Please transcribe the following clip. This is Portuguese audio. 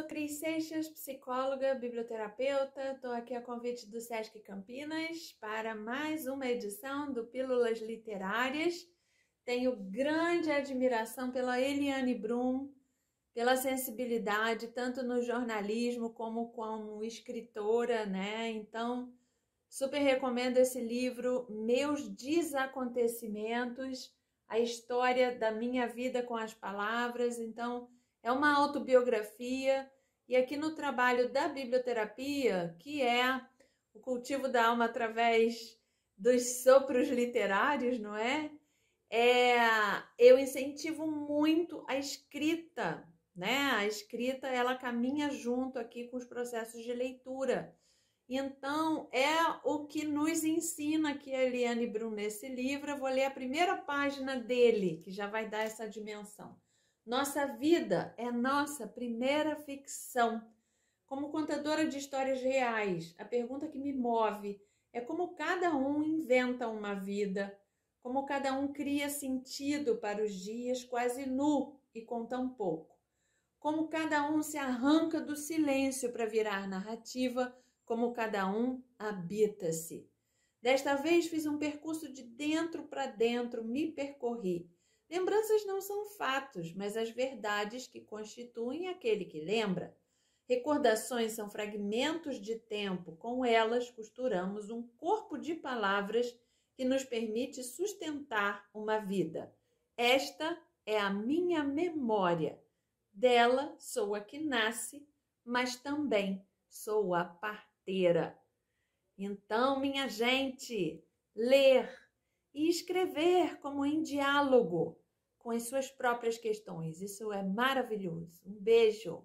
sou Cris Seixas, psicóloga, biblioterapeuta. Estou aqui a convite do SESC Campinas para mais uma edição do Pílulas Literárias. Tenho grande admiração pela Eliane Brum, pela sensibilidade, tanto no jornalismo como como escritora, né? Então, super recomendo esse livro, Meus Desacontecimentos, a história da minha vida com as palavras. Então, é uma autobiografia e aqui no trabalho da biblioterapia, que é o cultivo da alma através dos sopros literários, não é? é eu incentivo muito a escrita, né? A escrita ela caminha junto aqui com os processos de leitura. Então, é o que nos ensina aqui a Eliane Brum nesse livro. Eu vou ler a primeira página dele, que já vai dar essa dimensão. Nossa vida é nossa primeira ficção. Como contadora de histórias reais, a pergunta que me move é como cada um inventa uma vida, como cada um cria sentido para os dias quase nu e com tão pouco, como cada um se arranca do silêncio para virar narrativa, como cada um habita-se. Desta vez fiz um percurso de dentro para dentro, me percorri Lembranças não são fatos, mas as verdades que constituem aquele que lembra. Recordações são fragmentos de tempo, com elas costuramos um corpo de palavras que nos permite sustentar uma vida. Esta é a minha memória. Dela sou a que nasce, mas também sou a parteira. Então, minha gente, ler e escrever como em diálogo com as suas próprias questões. Isso é maravilhoso. Um beijo!